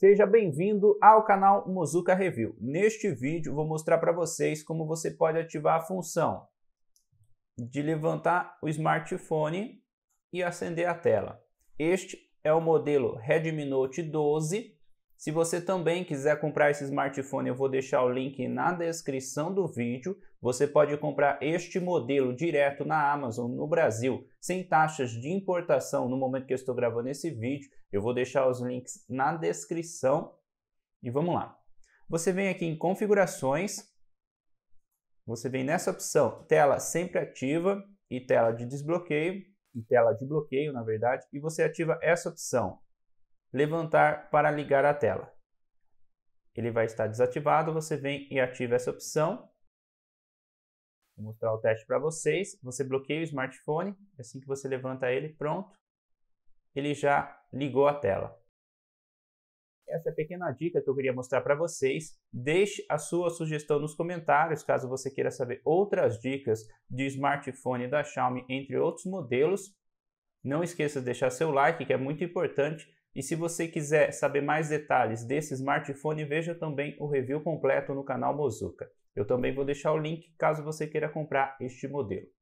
Seja bem-vindo ao canal Mozuka Review. Neste vídeo vou mostrar para vocês como você pode ativar a função de levantar o smartphone e acender a tela. Este é o modelo Redmi Note 12 se você também quiser comprar esse smartphone, eu vou deixar o link na descrição do vídeo. Você pode comprar este modelo direto na Amazon no Brasil, sem taxas de importação no momento que eu estou gravando esse vídeo. Eu vou deixar os links na descrição. E vamos lá. Você vem aqui em configurações, você vem nessa opção tela sempre ativa e tela de desbloqueio, e tela de bloqueio, na verdade, e você ativa essa opção levantar para ligar a tela. Ele vai estar desativado, você vem e ativa essa opção. Vou mostrar o teste para vocês. Você bloqueia o smartphone, é assim que você levanta ele, pronto. Ele já ligou a tela. Essa é a pequena dica que eu queria mostrar para vocês. Deixe a sua sugestão nos comentários, caso você queira saber outras dicas de smartphone da Xiaomi, entre outros modelos. Não esqueça de deixar seu like, que é muito importante e se você quiser saber mais detalhes desse smartphone, veja também o review completo no canal Mozuka. Eu também vou deixar o link caso você queira comprar este modelo.